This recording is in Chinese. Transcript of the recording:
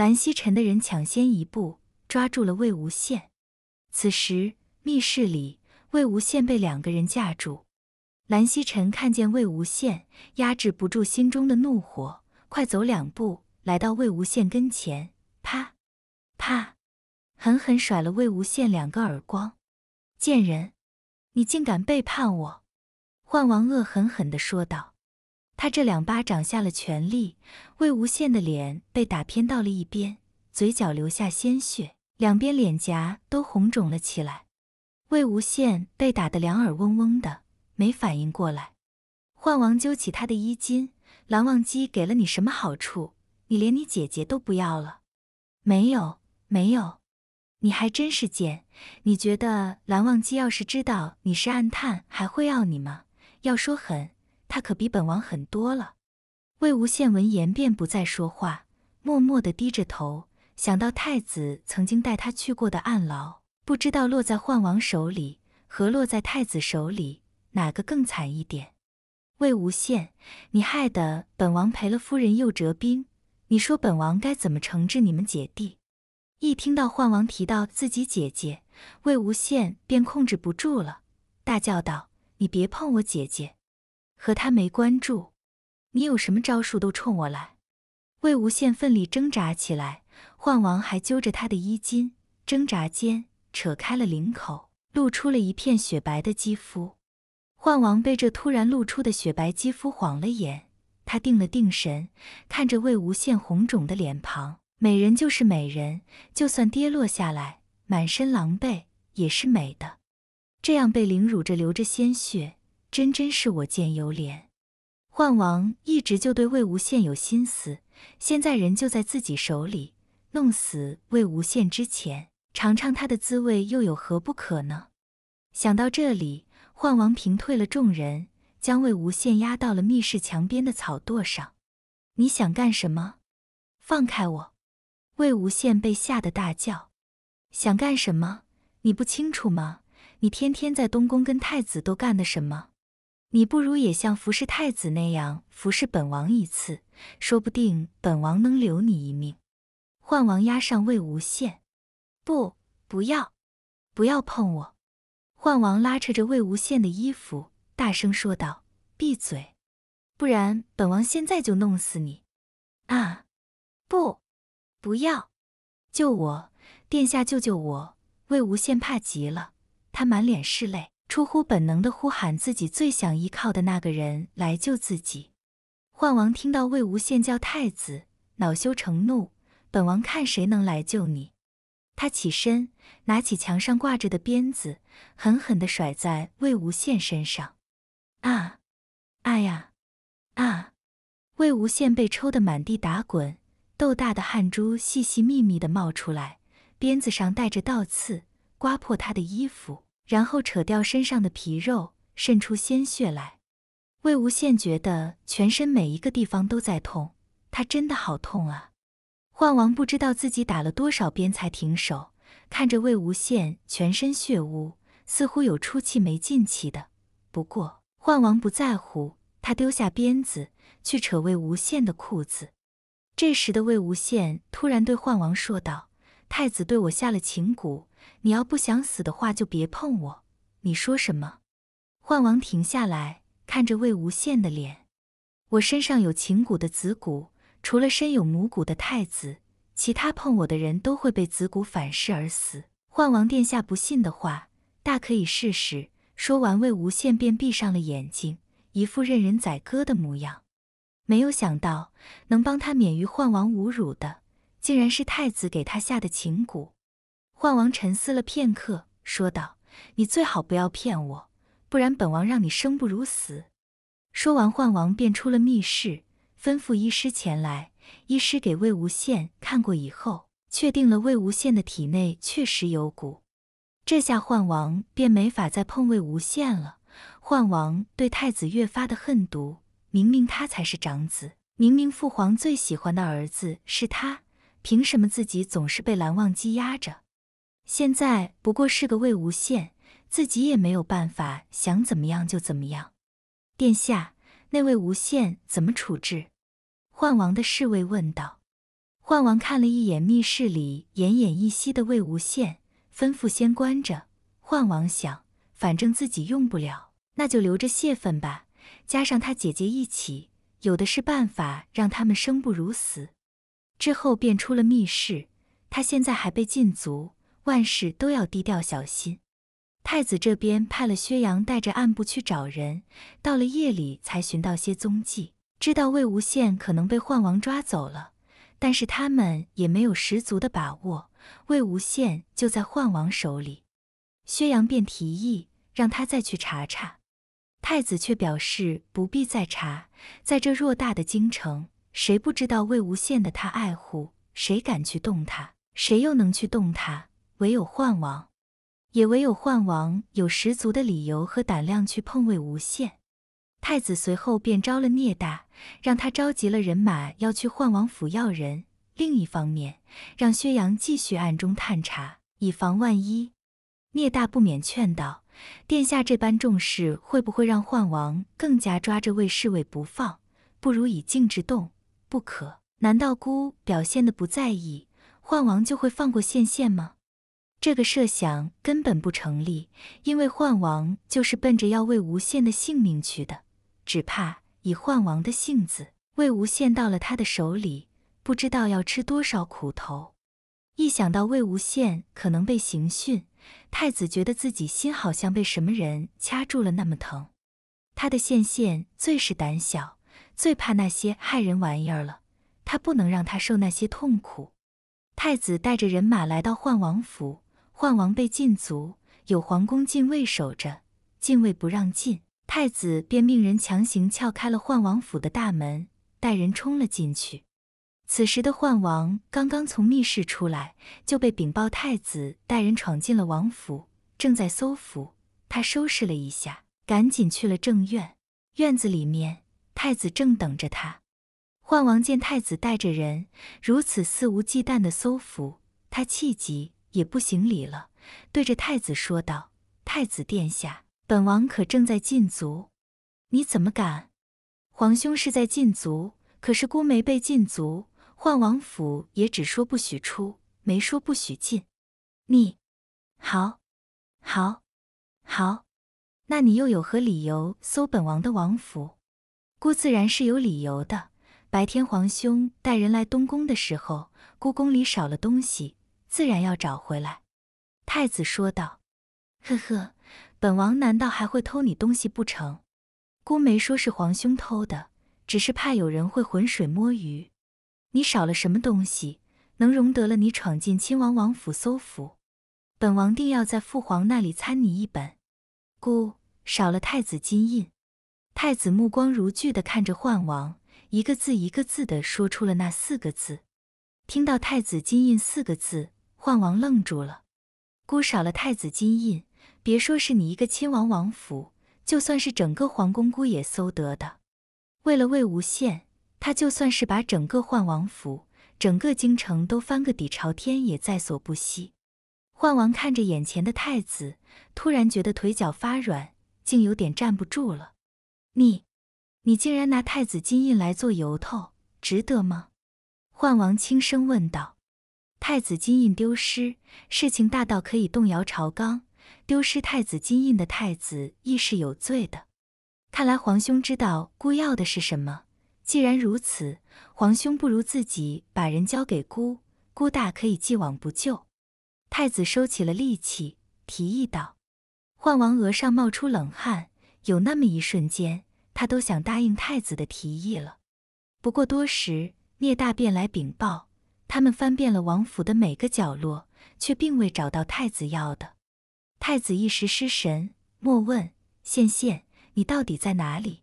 蓝曦臣的人抢先一步抓住了魏无羡。此时，密室里，魏无羡被两个人架住。蓝曦臣看见魏无羡，压制不住心中的怒火，快走两步，来到魏无羡跟前，啪，啪，狠狠甩了魏无羡两个耳光。贱人，你竟敢背叛我！幻王恶狠狠地说道。他这两巴掌下了全力，魏无羡的脸被打偏到了一边，嘴角流下鲜血，两边脸颊都红肿了起来。魏无羡被打得两耳嗡嗡的，没反应过来。幻王揪起他的衣襟：“蓝忘机给了你什么好处？你连你姐姐都不要了？”“没有，没有。”“你还真是贱！你觉得蓝忘机要是知道你是暗探，还会要你吗？”“要说狠。”他可比本王狠多了。魏无羡闻言便不再说话，默默地低着头，想到太子曾经带他去过的暗牢，不知道落在幻王手里和落在太子手里哪个更惨一点。魏无羡，你害得本王赔了夫人又折兵，你说本王该怎么惩治你们姐弟？一听到幻王提到自己姐姐，魏无羡便控制不住了，大叫道：“你别碰我姐姐！”和他没关注，你有什么招数都冲我来！魏无羡奋力挣扎起来，幻王还揪着他的衣襟，挣扎间扯开了领口，露出了一片雪白的肌肤。幻王被这突然露出的雪白肌肤晃了眼，他定了定神，看着魏无羡红肿的脸庞，美人就是美人，就算跌落下来，满身狼狈也是美的。这样被凌辱着，流着鲜血。真真是我见犹怜，幻王一直就对魏无羡有心思，现在人就在自己手里，弄死魏无羡之前尝尝他的滋味又有何不可呢？想到这里，幻王屏退了众人，将魏无羡压到了密室墙边的草垛上。你想干什么？放开我！魏无羡被吓得大叫：“想干什么？你不清楚吗？你天天在东宫跟太子都干的什么？”你不如也像服侍太子那样服侍本王一次，说不定本王能留你一命。幻王压上魏无羡，不，不要，不要碰我！幻王拉扯着魏无羡的衣服，大声说道：“闭嘴，不然本王现在就弄死你！”啊，不，不要，救我，殿下救救我！魏无羡怕极了，他满脸是泪。出乎本能的呼喊自己最想依靠的那个人来救自己。幻王听到魏无羡叫太子，恼羞成怒：“本王看谁能来救你！”他起身，拿起墙上挂着的鞭子，狠狠地甩在魏无羡身上。啊！哎呀！啊！魏无羡被抽得满地打滚，豆大的汗珠细细密密的冒出来，鞭子上带着倒刺，刮破他的衣服。然后扯掉身上的皮肉，渗出鲜血来。魏无羡觉得全身每一个地方都在痛，他真的好痛啊！幻王不知道自己打了多少鞭才停手，看着魏无羡全身血污，似乎有出气没进气的。不过幻王不在乎，他丢下鞭子去扯魏无羡的裤子。这时的魏无羡突然对幻王说道：“太子对我下了情蛊。”你要不想死的话，就别碰我。你说什么？幻王停下来看着魏无羡的脸。我身上有情蛊的子蛊，除了身有母蛊的太子，其他碰我的人都会被子蛊反噬而死。幻王殿下不信的话，大可以试试。说完，魏无羡便闭上了眼睛，一副任人宰割的模样。没有想到，能帮他免于幻王侮辱的，竟然是太子给他下的情蛊。幻王沉思了片刻，说道：“你最好不要骗我，不然本王让你生不如死。”说完，幻王便出了密室，吩咐医师前来。医师给魏无羡看过以后，确定了魏无羡的体内确实有蛊。这下幻王便没法再碰魏无羡了。幻王对太子越发的恨毒。明明他才是长子，明明父皇最喜欢的儿子是他，凭什么自己总是被蓝忘机压着？现在不过是个魏无羡，自己也没有办法，想怎么样就怎么样。殿下，那魏无羡怎么处置？幻王的侍卫问道。幻王看了一眼密室里奄奄一息的魏无羡，吩咐先关着。幻王想，反正自己用不了，那就留着泄愤吧。加上他姐姐一起，有的是办法让他们生不如死。之后便出了密室，他现在还被禁足。万事都要低调小心。太子这边派了薛洋带着暗部去找人，到了夜里才寻到些踪迹，知道魏无羡可能被幻王抓走了，但是他们也没有十足的把握，魏无羡就在幻王手里。薛洋便提议让他再去查查，太子却表示不必再查，在这偌大的京城，谁不知道魏无羡的他爱护，谁敢去动他，谁又能去动他？唯有幻王，也唯有幻王有十足的理由和胆量去碰魏无羡。太子随后便招了聂大，让他召集了人马要去幻王府要人。另一方面，让薛洋继续暗中探查，以防万一。聂大不免劝道：“殿下这般重视，会不会让幻王更加抓着魏侍卫不放？不如以静制动，不可。难道孤表现的不在意，幻王就会放过羡羡吗？”这个设想根本不成立，因为幻王就是奔着要魏无羡的性命去的。只怕以幻王的性子，魏无羡到了他的手里，不知道要吃多少苦头。一想到魏无羡可能被刑讯，太子觉得自己心好像被什么人掐住了那么疼。他的羡羡最是胆小，最怕那些害人玩意儿了。他不能让他受那些痛苦。太子带着人马来到幻王府。幻王被禁足，有皇宫禁卫守着，禁卫不让进。太子便命人强行撬开了幻王府的大门，带人冲了进去。此时的幻王刚刚从密室出来，就被禀报太子带人闯进了王府，正在搜府。他收拾了一下，赶紧去了正院。院子里面，太子正等着他。幻王见太子带着人如此肆无忌惮地搜府，他气急。也不行礼了，对着太子说道：“太子殿下，本王可正在禁足。你怎么敢？皇兄是在禁足，可是孤没被禁足。换王府也只说不许出，没说不许进。你，好，好，好，那你又有何理由搜本王的王府？孤自然是有理由的。白天皇兄带人来东宫的时候，孤宫里少了东西。”自然要找回来，太子说道：“呵呵，本王难道还会偷你东西不成？姑没说是皇兄偷的，只是怕有人会浑水摸鱼。你少了什么东西，能容得了你闯进亲王王府搜府？本王定要在父皇那里参你一本。姑少了太子金印。”太子目光如炬的看着幻王，一个字一个字的说出了那四个字。听到“太子金印”四个字。幻王愣住了，孤少了太子金印，别说是你一个亲王王府，就算是整个皇宫，孤也搜得的。为了魏无羡，他就算是把整个幻王府、整个京城都翻个底朝天，也在所不惜。幻王看着眼前的太子，突然觉得腿脚发软，竟有点站不住了。你，你竟然拿太子金印来做由头，值得吗？幻王轻声问道。太子金印丢失，事情大到可以动摇朝纲。丢失太子金印的太子亦是有罪的。看来皇兄知道孤要的是什么。既然如此，皇兄不如自己把人交给孤，孤大可以既往不咎。太子收起了力气，提议道：“焕王额上冒出冷汗，有那么一瞬间，他都想答应太子的提议了。不过多时，聂大便来禀报。”他们翻遍了王府的每个角落，却并未找到太子要的。太子一时失神，莫问，羡羡，你到底在哪里？